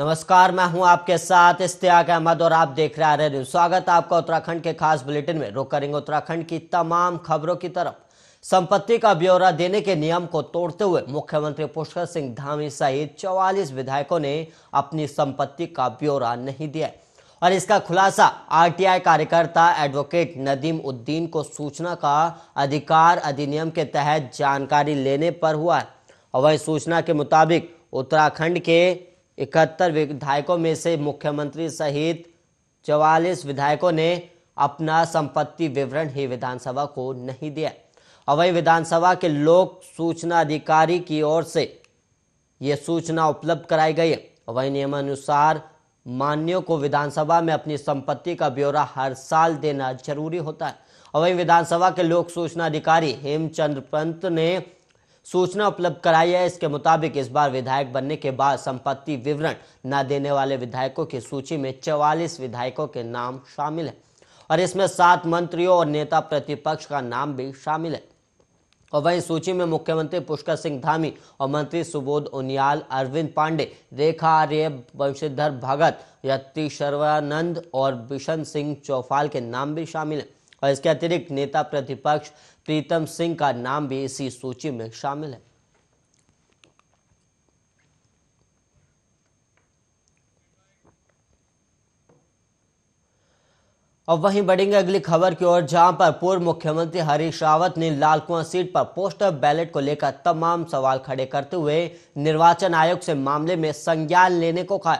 नमस्कार मैं हूं आपके साथ इश्तियाक अहमद और आप देख रहे हैं स्वागत है आपका उत्तराखंड के खास बुलेटिन में रुक करेंगे उत्तराखंड की तमाम खबरों की तरफ संपत्ति का ब्यौरा देने के नियम को तोड़ते हुए मुख्यमंत्री पुष्कर सिंह धामी सहित चौवालीस विधायकों ने अपनी संपत्ति का ब्यौरा नहीं दिया और इसका खुलासा आरटीआई कार्यकर्ता एडवोकेट नदीम उद्दीन को सूचना का अधिकार अधिनियम के तहत जानकारी लेने पर हुआ है और वही सूचना के मुताबिक उत्तराखंड के इकहत्तर विधायकों में से मुख्यमंत्री सहित चौवालीस विधायकों ने अपना संपत्ति विवरण ही विधानसभा को नहीं दिया और वही विधानसभा के लोक सूचना अधिकारी की ओर से ये सूचना उपलब्ध कराई गई है वही नियमानुसार मान्यों को विधानसभा में अपनी संपत्ति का ब्यौरा हर साल देना जरूरी होता है और वही विधानसभा के लोक सूचना अधिकारी हेमचंद्र पंत ने सूचना उपलब्ध कराई है इसके मुताबिक इस बार विधायक बनने के बाद संपत्ति विवरण न देने वाले विधायकों की सूची में 44 विधायकों के नाम शामिल है और इसमें सात मंत्रियों और नेता प्रतिपक्ष का नाम भी शामिल है और वहीं सूची में मुख्यमंत्री पुष्कर सिंह धामी और मंत्री सुबोध उनियाल अरविंद पांडे रेखा आर्य वंशीधर भगत यति शर्वानंद और बिशन सिंह चौफाल के नाम भी शामिल हैं और इसके अतिरिक्त नेता प्रतिपक्ष प्रीतम सिंह का नाम भी इसी सूची में शामिल है और वहीं बढ़ेंगे अगली खबर की ओर जहां पर पूर्व मुख्यमंत्री हरीश रावत ने लाल सीट पर पोस्टर बैलेट को लेकर तमाम सवाल खड़े करते हुए निर्वाचन आयोग से मामले में संज्ञान लेने को कहा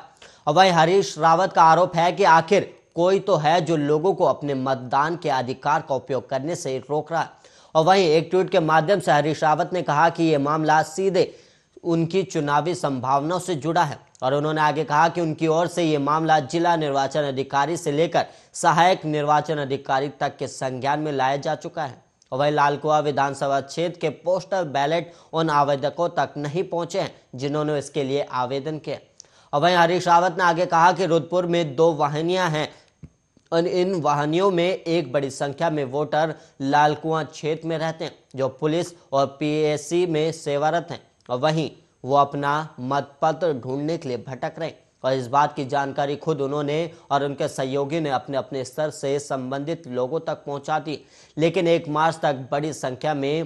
और वहीं हरीश रावत का आरोप है कि आखिर कोई तो है जो लोगों को अपने मतदान के अधिकार का उपयोग करने से रोक रहा है और वहीं एक ट्वीट के माध्यम से हरीश रावत ने कहा कि ये मामला सीधे उनकी चुनावी संभावनाओं से जुड़ा है और उन्होंने आगे कहा कि उनकी ओर से ये मामला जिला निर्वाचन अधिकारी से लेकर सहायक निर्वाचन अधिकारी तक के संज्ञान में लाया जा चुका है और वही लालकुआ विधानसभा क्षेत्र के पोस्टल बैलेट उन आवेदकों तक नहीं पहुंचे हैं जिन्होंने इसके लिए आवेदन किया और वहीं हरीश रावत ने आगे कहा कि रुदपुर में दो वाहनियां हैं इन वाहनियों में एक बड़ी संख्या में वोटर लाल कुआं क्षेत्र में रहते हैं जो पुलिस और पीएससी में सेवारत हैं और वहीं वो अपना मतपत्र ढूंढने के लिए भटक रहे हैं और इस बात की जानकारी खुद उन्होंने और उनके सहयोगी ने अपने अपने स्तर से संबंधित लोगों तक पहुंचा दी लेकिन एक मार्च तक बड़ी संख्या में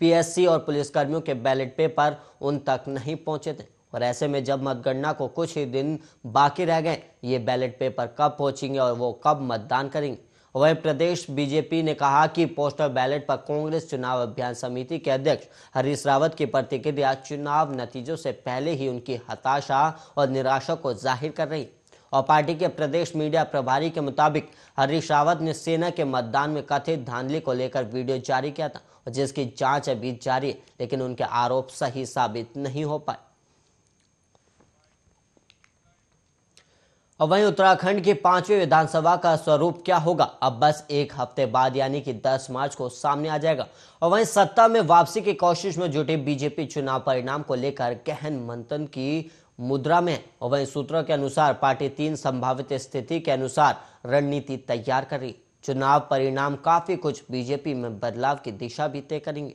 पीएससी और पुलिसकर्मियों के बैलेट पेपर उन तक नहीं पहुंचे थे और ऐसे में जब मतगणना को कुछ ही दिन बाकी रह गए ये बैलेट पेपर कब पहुंचेंगे और वो कब मतदान करेंगे वहीं प्रदेश बीजेपी ने कहा कि पोस्टल बैलेट पर कांग्रेस चुनाव अभियान समिति के अध्यक्ष हरीश रावत की प्रतिक्रिया चुनाव नतीजों से पहले ही उनकी हताशा और निराशा को जाहिर कर रही और पार्टी के प्रदेश मीडिया प्रभारी के मुताबिक हरीश रावत ने सेना के मतदान में कथित धांधली को लेकर वीडियो जारी किया था जिसकी जांच अभी जारी है लेकिन उनके आरोप सही साबित नहीं हो पाए अब वहीं उत्तराखंड की पांचवी विधानसभा का स्वरूप क्या होगा अब बस एक हफ्ते बाद यानी कि 10 मार्च को सामने आ जाएगा और वहीं सत्ता में वापसी की कोशिश में जुटे बीजेपी चुनाव परिणाम को लेकर गहन मंथन की मुद्रा में और वहीं सूत्रों के अनुसार पार्टी तीन संभावित स्थिति के अनुसार रणनीति तैयार कर रही चुनाव परिणाम काफी कुछ बीजेपी में बदलाव की दिशा भी तय करेंगे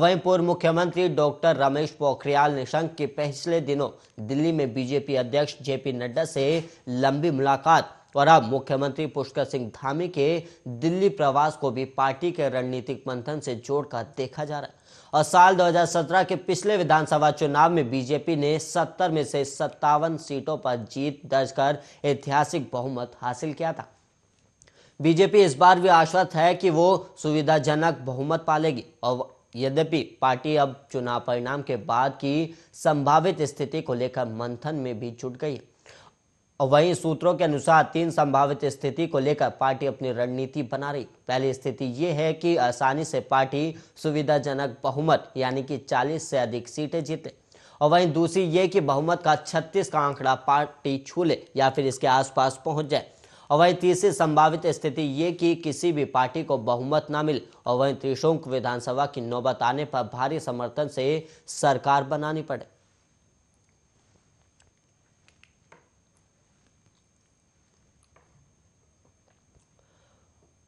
वहीं पूर्व मुख्यमंत्री डॉक्टर रमेश पोखरियाल निशंक की पिछले दिनों दिल्ली में बीजेपी अध्यक्ष जेपी नड्डा से लंबी मुलाकात और अब मुख्यमंत्री पुष्कर सिंह धामी के दिल्ली प्रवास को भी पार्टी के रणनीतिक मंथन से जोड़कर देखा जा रहा है और साल 2017 के पिछले विधानसभा चुनाव में बीजेपी ने 70 में से सत्तावन सीटों पर जीत दर्ज कर ऐतिहासिक बहुमत हासिल किया था बीजेपी इस बार भी आश्वस्त है कि वो सुविधाजनक बहुमत पालेगी और यद्यपि पार्टी अब चुनाव परिणाम के बाद की संभावित स्थिति को लेकर मंथन में भी जुट गई वहीं सूत्रों के अनुसार तीन संभावित स्थिति को लेकर पार्टी अपनी रणनीति बना रही पहली स्थिति ये है कि आसानी से पार्टी सुविधाजनक बहुमत यानी कि 40 से अधिक सीटें जीते और वहीं दूसरी ये कि बहुमत का 36 का आंकड़ा पार्टी छू ले या फिर इसके आसपास पहुंच जाए वहीं तीसरी संभावित स्थिति ये कि किसी भी पार्टी को बहुमत न मिले और वहीं त्रिशंकु विधानसभा की नौबत आने पर भारी समर्थन से सरकार बनानी पड़े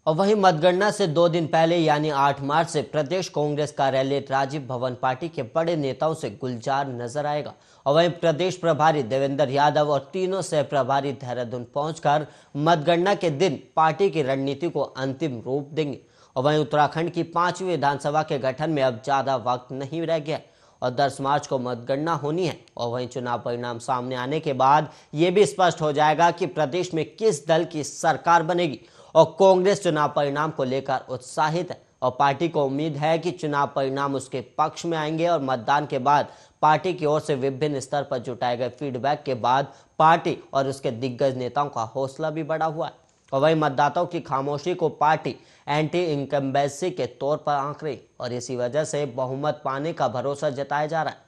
और वहीं मतगणना से दो दिन पहले यानी 8 मार्च से प्रदेश कांग्रेस कार्यालय राजीव भवन पार्टी के बड़े नेताओं से गुलजार नजर आएगा और वहीं प्रदेश प्रभारी देवेंद्र यादव और तीनों सह प्रभारी देहरादून पहुंचकर मतगणना के दिन पार्टी की रणनीति को अंतिम रूप देंगे और वहीं उत्तराखंड की पांचवी विधानसभा के गठन में अब ज्यादा वक्त नहीं रह गया और 10 मार्च को मतगणना होनी है और वहीं चुनाव परिणाम सामने आने के बाद ये भी स्पष्ट हो जाएगा कि प्रदेश में किस दल की सरकार बनेगी और कांग्रेस चुनाव परिणाम को लेकर उत्साहित है और पार्टी को उम्मीद है कि चुनाव परिणाम उसके पक्ष में आएंगे और मतदान के बाद पार्टी की ओर से विभिन्न स्तर पर जुटाए गए फीडबैक के बाद पार्टी और उसके दिग्गज नेताओं का हौसला भी बढ़ा हुआ है और वही मतदाताओं की खामोशी को पार्टी एंटी इनकम्बेसी के तौर पर आंक रही और इसी वजह से बहुमत पाने का भरोसा जताया जा रहा है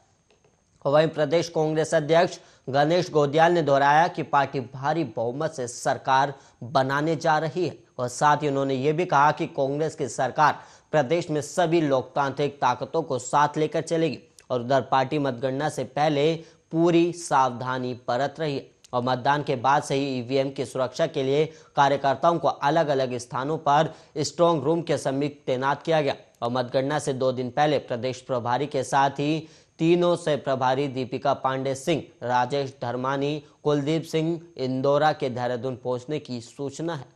वहीं प्रदेश कांग्रेस अध्यक्ष गणेश गोदियाल ने दोहराया कि पार्टी भारी बहुमत से सरकार बनाने जा रही है और साथ ही उन्होंने ये भी कहा कि कांग्रेस की सरकार प्रदेश में सभी लोकतांत्रिक ताकतों को साथ लेकर चलेगी और उधर पार्टी मतगणना से पहले पूरी सावधानी बरत रही है और मतदान के बाद से ही ईवीएम की सुरक्षा के लिए कार्यकर्ताओं को अलग अलग स्थानों पर स्ट्रांग रूम के समीप तैनात किया गया और मतगणना से दो दिन पहले प्रदेश प्रभारी के साथ ही तीनों से प्रभारी दीपिका पांडे सिंह राजेश धर्मानी कुलदीप सिंह इंदौरा के देहरादून पहुंचने की सूचना है